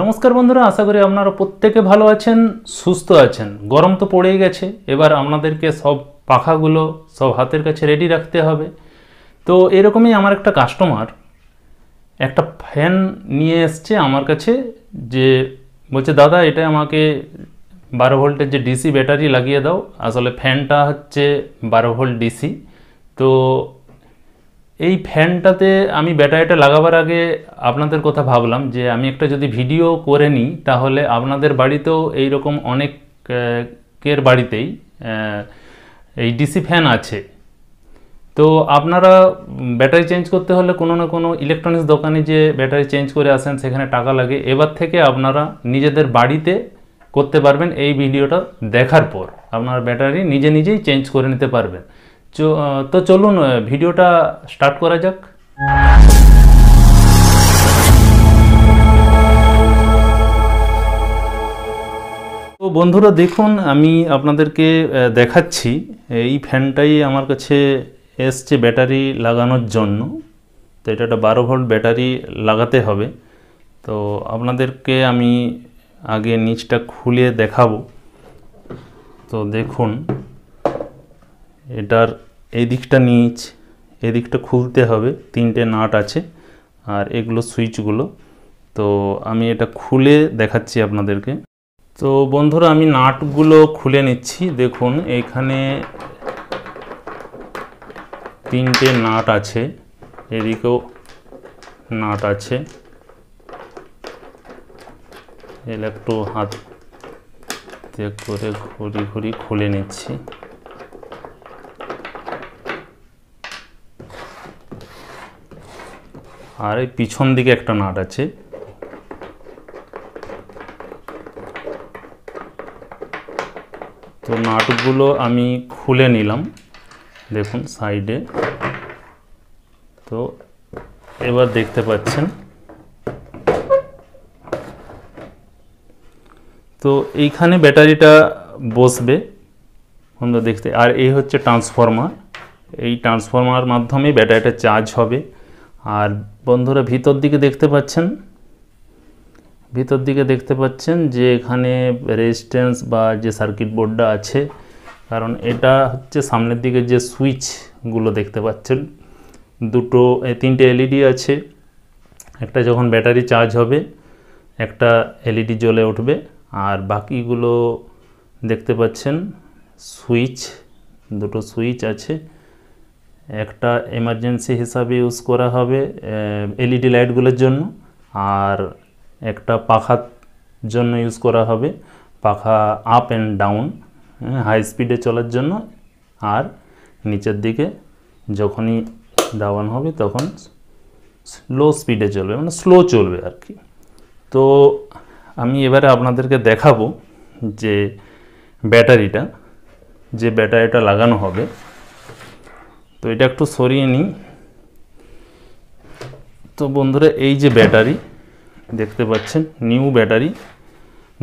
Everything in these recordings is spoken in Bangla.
নমস্কার বন্ধুরা আশা করি আপনারা প্রত্যেকে ভালো আছেন সুস্থ আছেন গরম তো পড়েই গেছে এবার আপনাদেরকে সব পাখাগুলো সব হাতের কাছে রেডি রাখতে হবে তো এরকমই আমার একটা কাস্টমার একটা ফ্যান নিয়ে এসছে আমার কাছে যে বলছে দাদা এটা আমাকে বারো ভোল্টের যে ডিসি ব্যাটারি লাগিয়ে দাও আসলে ফ্যানটা হচ্ছে বারো ভোল্ট ডিসি তো এই ফ্যানটাতে আমি ব্যাটারিটা লাগাবার আগে আপনাদের কথা ভাবলাম যে আমি একটা যদি ভিডিও করে নিই তাহলে আপনাদের বাড়িতেও এই রকম অনেকের বাড়িতেই এই ডিসি ফ্যান আছে তো আপনারা ব্যাটারি চেঞ্জ করতে হলে কোনো না কোনো ইলেকট্রনিক্স দোকানে যে ব্যাটারি চেঞ্জ করে আসেন সেখানে টাকা লাগে এবার থেকে আপনারা নিজেদের বাড়িতে করতে পারবেন এই ভিডিওটা দেখার পর আপনার ব্যাটারি নিজে নিজেই চেঞ্জ করে নিতে পারবেন তো চলুন ভিডিওটা স্টার্ট করা যাক তো বন্ধুরা দেখুন আমি আপনাদেরকে দেখাচ্ছি এই ফ্যানটাই আমার কাছে এসছে ব্যাটারি লাগানোর জন্য তো এটা একটা বারো ভোল্ট ব্যাটারি লাগাতে হবে তো আপনাদেরকে আমি আগে নিচটা খুলে দেখাবো তো দেখুন এটার এদিকটা নিচ এদিকটা খুলতে হবে তিনটে নাট আছে আর এগুলো সুইচগুলো তো আমি এটা খুলে দেখাচ্ছি আপনাদেরকে তো বন্ধুরা আমি নাটগুলো খুলে নিচ্ছি দেখুন এখানে তিনটে নাট আছে এদিকেও নাট আছে একটু হাত করে ঘুরি ঘুরি খুলে নিচ্ছি আর এই পিছন দিকে একটা নাট আছে তো নাটগুলো আমি খুলে নিলাম দেখুন সাইডে তো এবার দেখতে পাচ্ছেন তো এইখানে ব্যাটারিটা বসবে সুন্দর দেখতে আর এই হচ্ছে ট্রান্সফর্মার এই ট্রান্সফর্মার মাধ্যমে ব্যাটারিটা চার্জ হবে আর বন্ধুরা ভিতর দিকে দেখতে পাচ্ছেন ভিতর দিকে দেখতে পাচ্ছেন যে এখানে রেজিস্ট্যান্স বা যে সার্কিট বোর্ডটা আছে কারণ এটা হচ্ছে সামনের দিকে যে সুইচগুলো দেখতে পাচ্ছেন দুটো তিনটে এলইডি আছে একটা যখন ব্যাটারি চার্জ হবে একটা এলইডি জ্বলে উঠবে আর বাকিগুলো দেখতে পাচ্ছেন সুইচ দুটো সুইচ আছে একটা এমার্জেন্সি হিসাবে ইউজ করা হবে এলইডি লাইটগুলোর জন্য আর একটা পাখার জন্য ইউজ করা হবে পাখা আপ অ্যান্ড ডাউন হাই স্পিডে চলার জন্য আর নিচের দিকে যখনই দাবান হবে তখন স্লো স্পিডে চলবে মানে স্লো চলবে আর কি তো আমি এবারে আপনাদেরকে দেখাবো যে ব্যাটারিটা যে ব্যাটারিটা লাগানো হবে তো এটা একটু সরিয়ে নিই তো বন্ধুরা এই যে ব্যাটারি দেখতে পাচ্ছেন নিউ ব্যাটারি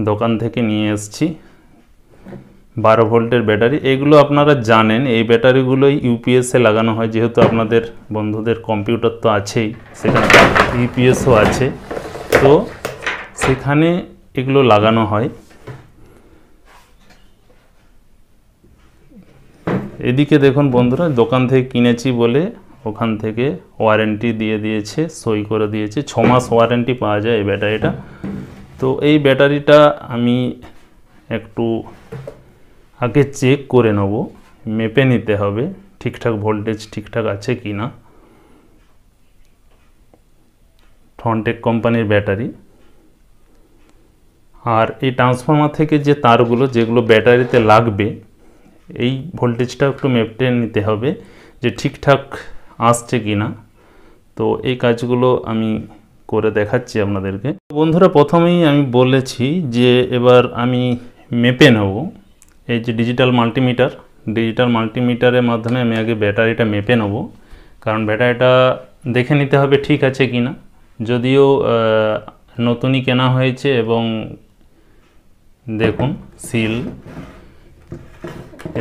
দোকান থেকে নিয়ে এসছি বারো ভোল্টের ব্যাটারি এগুলো আপনারা জানেন এই ব্যাটারিগুলোই ইউপিএসে লাগানো হয় যেহেতু আপনাদের বন্ধুদের কম্পিউটার তো আছেই সেখানে ইউপিএসও আছে তো সেখানে এগুলো লাগানো হয় এদিকে দেখুন বন্ধুরা দোকান থেকে কিনেছি বলে ওখান থেকে ওয়ারেন্টি দিয়ে দিয়েছে সই করে দিয়েছে ছ মাস ওয়ারেন্টি পাওয়া যায় এই ব্যাটারিটা তো এই ব্যাটারিটা আমি একটু আগে চেক করে নেব মেপে নিতে হবে ঠিকঠাক ভোল্টেজ ঠিকঠাক আছে কি না ফ্রন্টেক কোম্পানির ব্যাটারি আর এই ট্রান্সফর্মার থেকে যে তারগুলো যেগুলো ব্যাটারিতে লাগবে এই ভোল্টেজটা একটু মেপটে নিতে হবে যে ঠিকঠাক আসছে কি না তো এই কাজগুলো আমি করে দেখাচ্ছি আপনাদেরকে বন্ধুরা প্রথমেই আমি বলেছি যে এবার আমি মেপে নেব এই যে ডিজিটাল মাল্টিমিটার ডিজিটাল মাল্টিমিটারের মাধ্যমে আমি আগে ব্যাটারিটা মেপে নেব কারণ ব্যাটারিটা দেখে নিতে হবে ঠিক আছে কি না যদিও নতুনই কেনা হয়েছে এবং দেখুন সিল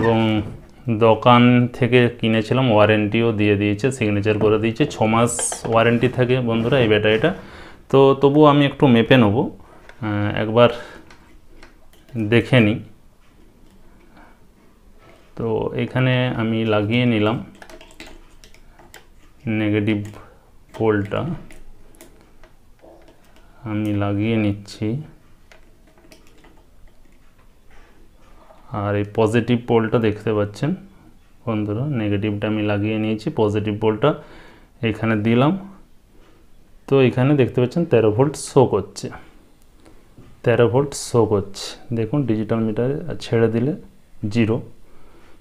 এবং দোকান থেকে কিনেছিলাম ওয়ারেন্টিও দিয়ে দিয়েছে সিগনেচার করে দিয়েছে ছ মাস ওয়ারেন্টি থাকে বন্ধুরা এই ব্যাটারিটা তো তবু আমি একটু মেপে নেব একবার দেখে নিই তো এখানে আমি লাগিয়ে নিলাম নেগেটিভ পোলটা আমি লাগিয়ে নিচ্ছি আর এই পজিটিভ পোলটা দেখতে পাচ্ছেন বন্ধুরা নেগেটিভটা আমি লাগিয়ে নিয়েছি পজিটিভ পোলটা এখানে দিলাম তো এখানে দেখতে পাচ্ছেন তেরো ভোল্ট শো করছে তেরো ভোল্ট শো করছে দেখুন ডিজিটাল মিটারে ছেড়ে দিলে জিরো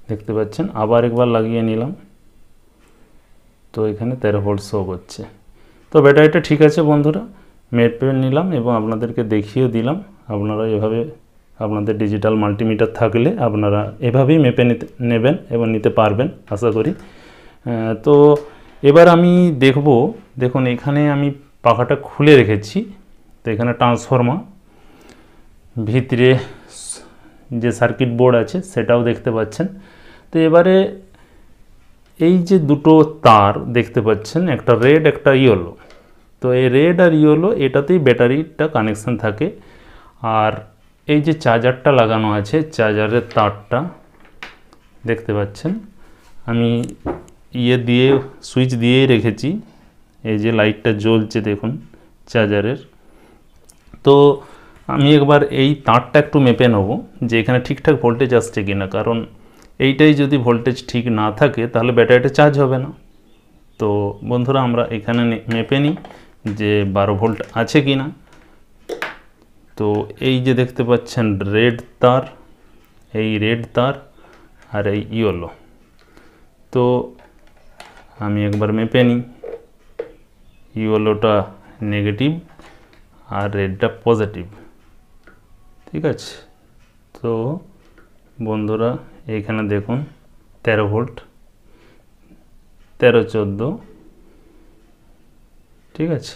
দেখতে পাচ্ছেন আবার একবার লাগিয়ে নিলাম তো এখানে তেরো ভোল্ট শো করছে তো ব্যাটারিটা ঠিক আছে বন্ধুরা মেট পেয়ে নিলাম এবং আপনাদেরকে দেখিয়ে দিলাম আপনারা এভাবে আপনাদের ডিজিটাল মাল্টিমিটার থাকলে আপনারা এভাবেই মেপে নিতে নেবেন এবং নিতে পারবেন আশা করি তো এবার আমি দেখব দেখুন এখানে আমি পাখাটা খুলে রেখেছি তো এখানে ট্রান্সফর্মার ভিতরে যে সার্কিট বোর্ড আছে সেটাও দেখতে পাচ্ছেন তো এবারে এই যে দুটো তার দেখতে পাচ্ছেন একটা রেড একটা ইয়েলো তো এই রেড আর ইয়েলো এটাতেই ব্যাটারিটা কানেকশান থাকে আর এই যে চার্জারটা লাগানো আছে চার্জারের তারটা দেখতে পাচ্ছেন আমি ইয়ে দিয়ে সুইচ দিয়েই রেখেছি এই যে লাইটটা জ্বলছে দেখুন চার্জারের তো আমি একবার এই তারটা একটু মেপে নেব যে এখানে ঠিকঠাক ভোল্টেজ আসছে কি না কারণ এইটাই যদি ভোল্টেজ ঠিক না থাকে তাহলে ব্যাটারিটা চার্জ হবে না তো বন্ধুরা আমরা এখানে মেপে নিই যে বারো ভোল্ট আছে কি না তো এই যে দেখতে পাচ্ছেন রেড তার এই রেড তার আর এই ইয়েলো তো আমি একবার মেপে নিই ইয়েলোটা নেগেটিভ আর রেডটা পজিটিভ ঠিক আছে তো বন্ধুরা এখানে দেখুন 13 ভোল্ট তেরো চোদ্দো ঠিক আছে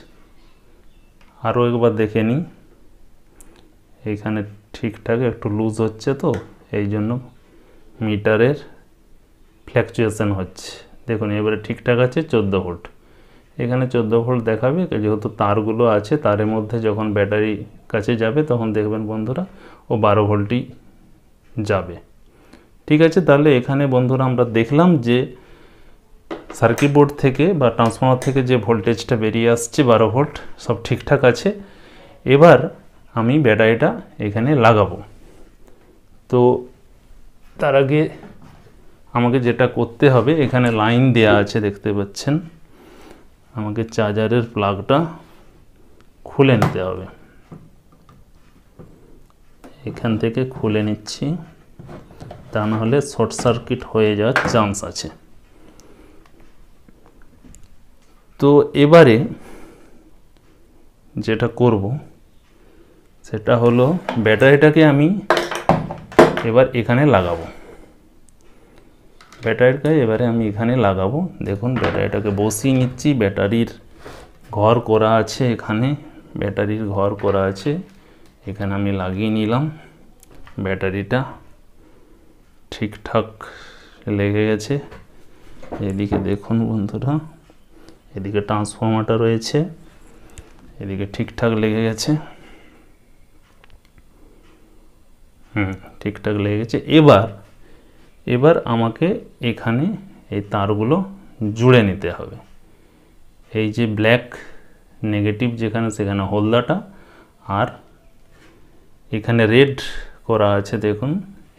আরও একবার দেখে নিই এখানে ঠিকঠাক একটু লুজ হচ্ছে তো এই জন্য মিটারের ফ্ল্যাকচুয়েশান হচ্ছে দেখুন এবারে ঠিকঠাক আছে চোদ্দো ভোল্ট এখানে চোদ্দো ভোল্ট দেখাবে যেহেতু তারগুলো আছে তারের মধ্যে যখন ব্যাটারি কাছে যাবে তখন দেখবেন বন্ধুরা ও বারো ভোল্টই যাবে ঠিক আছে তাহলে এখানে বন্ধুরা আমরা দেখলাম যে সার্কিট বোর্ড থেকে বা ট্রান্সফর্মার থেকে যে ভোল্টেজটা বেরিয়ে আসছে বারো ভোল্ট সব ঠিকঠাক আছে এবার আমি ব্যাটারিটা এখানে লাগাবো তো তার আগে আমাকে যেটা করতে হবে এখানে লাইন দেয়া আছে দেখতে পাচ্ছেন আমাকে চার্জারের প্লাগটা খুলে নিতে হবে এখান থেকে খুলে নিচ্ছি তা নাহলে শর্ট সার্কিট হয়ে যাওয়ার চান্স আছে তো এবারে যেটা করব সেটা হলো ব্যাটারিটাকে আমি এবার এখানে লাগাবো ব্যাটারিটা এবারে আমি এখানে লাগাবো দেখুন ব্যাটারিটাকে বসিয়ে নিচ্ছি ব্যাটারির ঘর করা আছে এখানে ব্যাটারির ঘর করা আছে এখানে আমি লাগিয়ে নিলাম ব্যাটারিটা ঠিকঠাক লেগে গেছে এদিকে দেখুন বন্ধুরা এদিকে ট্রান্সফর্মারটা রয়েছে এদিকে ঠিকঠাক লেগে গেছে ঠিকঠাক লেগে গেছে এবার এবার আমাকে এখানে এই তারগুলো জুড়ে নিতে হবে এই যে ব্ল্যাক নেগেটিভ যেখানে সেখানে হলদাটা আর এখানে রেড করা আছে দেখুন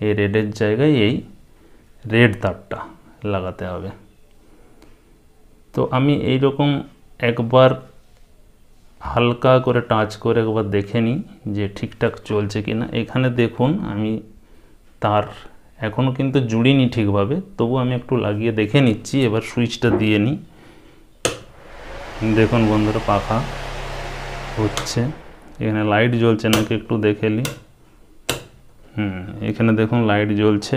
এই রেডের জায়গায় এই রেড তারটা লাগাতে হবে তো আমি এই রকম একবার হালকা করে টাচ করে একবার দেখে নিই যে ঠিকঠাক চলছে কি না এখানে দেখুন আমি তার এখনও কিন্তু জুড়িনি ঠিকভাবে তবু আমি একটু লাগিয়ে দেখে নিচ্ছি এবার সুইচটা দিয়ে নিই দেখুন বন্ধুরা পাখা হচ্ছে এখানে লাইট জ্বলছে নাকি একটু দেখে নিই হুম এখানে দেখুন লাইট জ্বলছে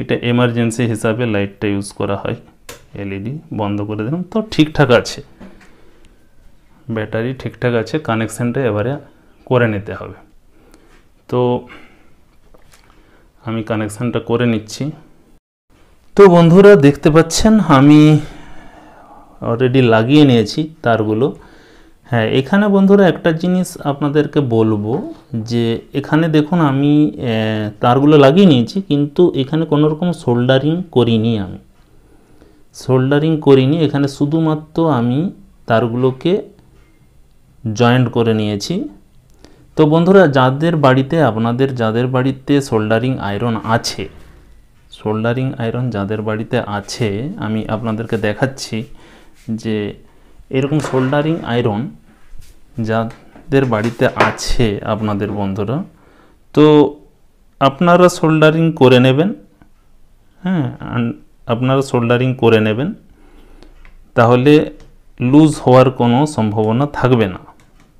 এটা এমার্জেন্সি হিসাবে লাইটটা ইউজ করা হয় এলইডি e বন্ধ করে দিলাম তো ঠিকঠাক আছে ব্যাটারি ঠিকঠাক আছে কানেকশানটা এবারে করে নিতে হবে তো আমি কানেকশানটা করে নিচ্ছি তো বন্ধুরা দেখতে পাচ্ছেন আমি অলরেডি লাগিয়ে নিয়েছি তারগুলো হ্যাঁ এখানে বন্ধুরা একটা জিনিস আপনাদেরকে বলবো যে এখানে দেখুন আমি তারগুলো লাগিয়ে নিয়েছি কিন্তু এখানে কোনো রকম সোল্ডারিং করিনি আমি সোল্ডারিং করিনি এখানে শুধুমাত্র আমি তারগুলোকে জয়েন্ট করে নিয়েছি তো বন্ধুরা যাদের বাড়িতে আপনাদের যাদের বাড়িতে সোল্ডারিং আয়রন আছে সোল্ডারিং আয়রন যাদের বাড়িতে আছে আমি আপনাদেরকে দেখাচ্ছি যে এরকম সোল্ডারিং আয়রন যাদের বাড়িতে আছে আপনাদের বন্ধুরা তো আপনারা সোল্ডারিং করে নেবেন হ্যাঁ আপনারা সোল্ডারিং করে নেবেন তাহলে লুজ হওয়ার কোনো সম্ভাবনা থাকবে না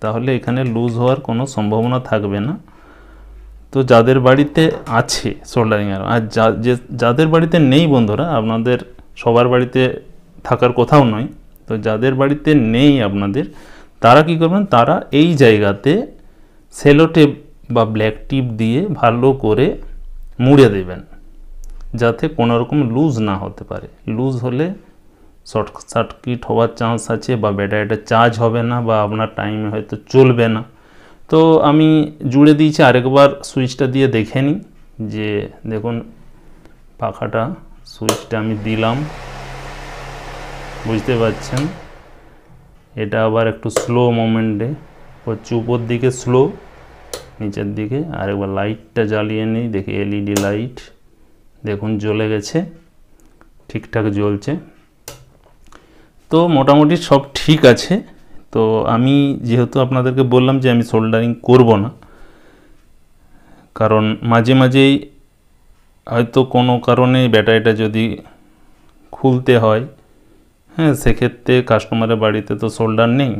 তাহলে এখানে লুজ হওয়ার কোনো সম্ভাবনা থাকবে না তো যাদের বাড়িতে আছে সোল্ডারিং আয়রন আর যে যাদের বাড়িতে নেই বন্ধুরা আপনাদের সবার বাড়িতে থাকার কোথাও নয় তো যাদের বাড়িতে নেই আপনাদের তারা কি করবেন তারা এই জায়গাতে সেলোটেপ বা ব্ল্যাক টিপ দিয়ে ভালো করে মুড়ে দেবেন যাতে কোনো রকম লুজ না হতে পারে লুজ হলে শর্ট সার্কিট হওয়ার চান্স আছে বা ব্যাটারিটা চার্জ হবে না বা আপনার টাইমে হয়তো চলবে না তো আমি জুড়ে দিয়েছি আরেকবার সুইচটা দিয়ে দেখে নিই যে দেখুন পাখাটা সুইচটা আমি দিলাম বুঝতে পারছেন এটা আবার একটু স্লো মোমেন্টে হচ্ছে উপর দিকে স্লো নিচের দিকে আর একবার লাইটটা জ্বালিয়ে নিই দেখি এলইডি লাইট দেখুন জ্বলে গেছে ঠিকঠাক জ্বলছে তো মোটামুটি সব ঠিক আছে তো আমি যেহেতু আপনাদেরকে বললাম যে আমি সোল্ডারিং করব না কারণ মাঝে মাঝেই হয়তো কোনো কারণে ব্যাটারিটা যদি খুলতে হয় হ্যাঁ সেক্ষেত্রে কাস্টমারের বাড়িতে তো সোল্ডার নেই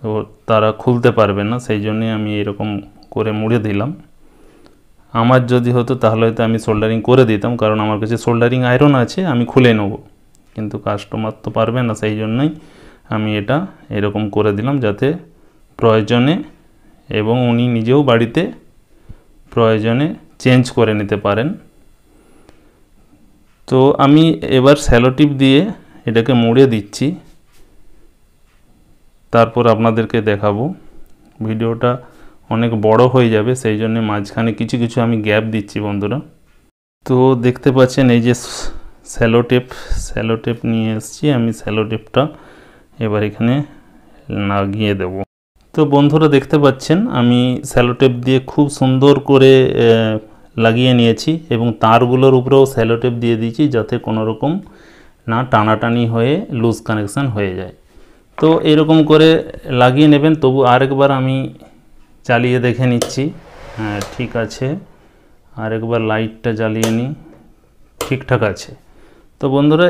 তো তারা খুলতে পারবে না সেই জন্যে আমি এরকম করে মুড়ে দিলাম আমার যদি হতো তাহলে হয়তো আমি সোল্ডারিং করে দিতাম কারণ আমার কাছে সোল্ডারিং আয়রন আছে আমি খুলে নেবো কিন্তু কাস্টমার তো পারবে না সেই জন্যই আমি এটা এরকম করে দিলাম যাতে প্রয়োজনে এবং উনি নিজেও বাড়িতে প্রয়োজনে চেঞ্জ করে নিতে পারেন তো আমি এবার স্যালোটিপ দিয়ে এটাকে মুড়ে দিচ্ছি তারপর আপনাদেরকে দেখাবো ভিডিওটা অনেক বড় হয়ে যাবে সেই জন্য মাঝখানে কিছু কিছু আমি গ্যাপ দিচ্ছি বন্ধুরা তো দেখতে পাচ্ছেন এই যে স্যালো টেপ স্যালো টেপ নিয়ে এসেছি আমি স্যালো টেপটা এবার এখানে লাগিয়ে দেব তো বন্ধুরা দেখতে পাচ্ছেন আমি স্যালো টেপ দিয়ে খুব সুন্দর করে লাগিয়ে নিয়েছি এবং তারগুলোর উপরেও স্যালো টেপ দিয়ে দিয়েছি যাতে কোনো রকম না টানাটানি হয়ে লুজ কানেকশান হয়ে যায় তো এরকম করে লাগিয়ে নেবেন তবু আরেকবার আমি চালিয়ে দেখে নিচ্ছি হ্যাঁ ঠিক আছে আরেকবার লাইটটা জ্বালিয়ে নিই ঠিকঠাক আছে তো বন্ধুরা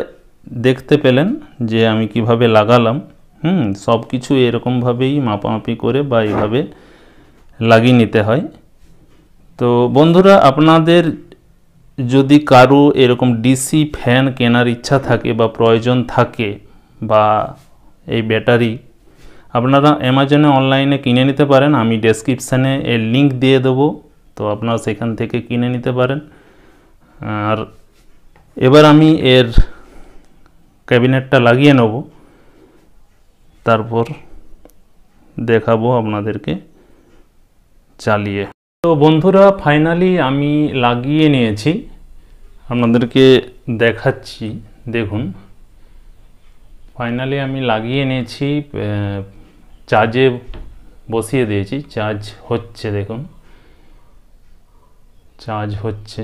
দেখতে পেলেন যে আমি কিভাবে লাগালাম হুম সব কিছু এরকমভাবেই মাপামাপি করে বা এইভাবে লাগিয়ে নিতে হয় তো বন্ধুরা আপনাদের যদি কারো এরকম ডিসি ফ্যান কেনার ইচ্ছা থাকে বা প্রয়োজন থাকে বা এই ব্যাটারি আপনারা অ্যামাজনে অনলাইনে কিনে নিতে পারেন আমি ডেসক্রিপশানে এর লিঙ্ক দিয়ে দেবো তো আপনারা সেখান থেকে কিনে নিতে পারেন আর এবার আমি এর ক্যাবিনেটটা লাগিয়ে নেব তারপর দেখাবো আপনাদেরকে চালিয়ে তো বন্ধুরা ফাইনালি আমি লাগিয়ে নিয়েছি আপনাদেরকে দেখাচ্ছি দেখুন ফাইনালি আমি লাগিয়ে নিয়েছি চার্জে বসিয়ে দিয়েছি চার্জ হচ্ছে দেখুন চার্জ হচ্ছে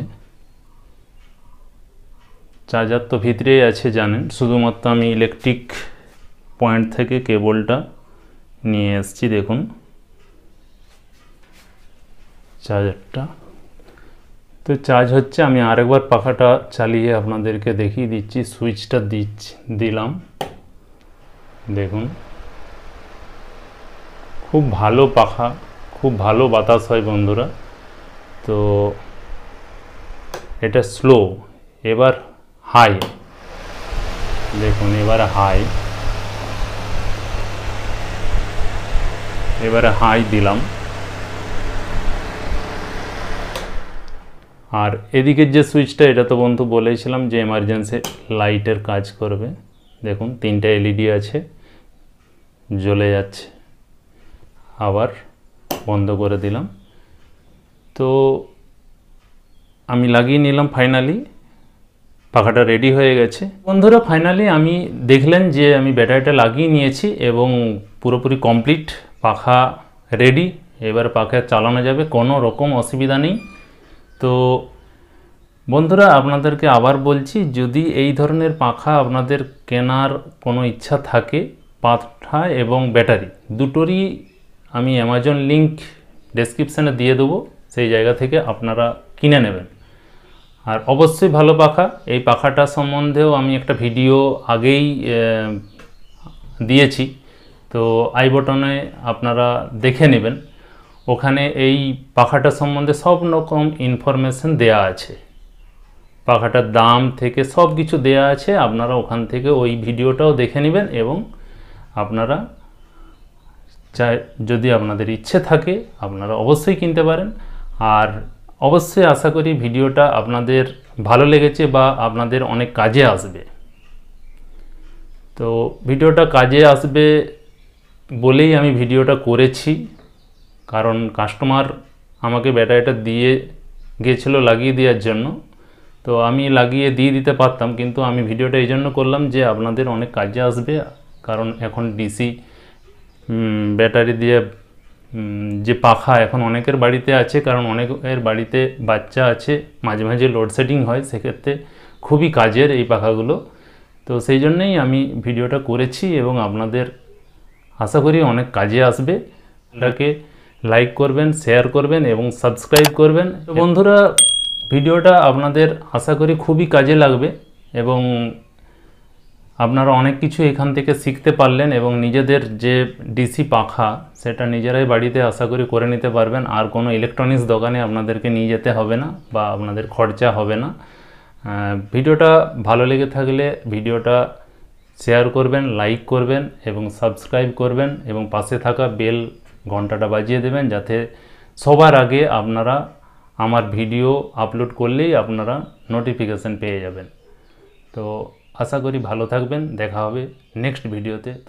চার্জার তো ভিতরেই আছে জানেন শুধুমাত্র আমি ইলেকট্রিক পয়েন্ট থেকে কেবলটা নিয়ে এসছি দেখুন চার্জারটা তো চার্জ হচ্ছে আমি আরেকবার পাখাটা চালিয়ে আপনাদেরকে দেখিয়ে দিচ্ছি সুইচটা দিচ্ছি দিলাম দেখুন খুব ভালো পাখা খুব ভালো বাতাস হয় বন্ধুরা তো এটা স্লো এবার হাই দেখুন এবার হাই এবারে হাই দিলাম আর এদিকের যে সুইচটা এটা তো বন্ধু বলেছিলাম যে এমার্জেন্সি লাইটের কাজ করবে দেখুন তিনটা এলইডি e আছে জ্বলে যাচ্ছে আবার বন্ধ করে দিলাম তো আমি লাগিয়ে নিলাম ফাইনালি পাখাটা রেডি হয়ে গেছে বন্ধুরা ফাইনালি আমি দেখলেন যে আমি ব্যাটারিটা লাগিয়ে নিয়েছি এবং পুরোপুরি কমপ্লিট পাখা রেডি এবার পাখা চালানো যাবে কোনো রকম অসুবিধা নেই তো বন্ধুরা আপনাদেরকে আবার বলছি যদি এই ধরনের পাখা আপনাদের কেনার কোনো ইচ্ছা থাকে পাখা এবং ব্যাটারি দুটোরই আমি অ্যামাজন লিংক ডেসক্রিপশানে দিয়ে দেবো সেই জায়গা থেকে আপনারা কিনে নেবেন আর অবশ্যই ভালো পাখা এই পাখাটা সম্বন্ধেও আমি একটা ভিডিও আগেই দিয়েছি তো আই বটনে আপনারা দেখে নেবেন ওখানে এই পাখাটা সম্বন্ধে সব রকম ইনফরমেশন দেয়া আছে পাখাটার দাম থেকে সব কিছু দেয়া আছে আপনারা ওখান থেকে ওই ভিডিওটাও দেখে নেবেন এবং আপনারা চাই যদি আপনাদের ইচ্ছে থাকে আপনারা অবশ্যই কিনতে পারেন আর অবশ্যই আশা করি ভিডিওটা আপনাদের ভালো লেগেছে বা আপনাদের অনেক কাজে আসবে তো ভিডিওটা কাজে আসবে বলেই আমি ভিডিওটা করেছি কারণ কাস্টমার আমাকে ব্যাটারিটা দিয়ে গেছিলো লাগিয়ে দেওয়ার জন্য তো আমি লাগিয়ে দিয়ে দিতে পারতাম কিন্তু আমি ভিডিওটা এই জন্য করলাম যে আপনাদের অনেক কাজে আসবে কারণ এখন ডিসি ব্যাটারি দিয়ে যে পাখা এখন অনেকের বাড়িতে আছে কারণ অনেকের বাড়িতে বাচ্চা আছে মাঝে মাঝে লোডশেডিং হয় সেক্ষেত্রে খুবই কাজের এই পাখাগুলো তো সেই জন্যেই আমি ভিডিওটা করেছি এবং আপনাদের আশা করি অনেক কাজে আসবে এটাকে লাইক করবেন শেয়ার করবেন এবং সাবস্ক্রাইব করবেন বন্ধুরা ভিডিওটা আপনাদের আশা করি খুবই কাজে লাগবে এবং আপনারা অনেক কিছু এখান থেকে শিখতে পারলেন এবং নিজেদের যে ডিসি পাখা সেটা নিজেরাই বাড়িতে আশা করি করে নিতে পারবেন আর কোনো ইলেকট্রনিক্স দোকানে আপনাদেরকে নিয়ে যেতে হবে না বা আপনাদের খরচা হবে না ভিডিওটা ভালো লেগে থাকলে ভিডিওটা শেয়ার করবেন লাইক করবেন এবং সাবস্ক্রাইব করবেন এবং পাশে থাকা বেল ঘন্টাটা বাজিয়ে দেবেন যাতে সবার আগে আপনারা আমার ভিডিও আপলোড করলেই আপনারা নোটিফিকেশান পেয়ে যাবেন তো আশা করি ভালো থাকবেন দেখা হবে নেক্সট ভিডিওতে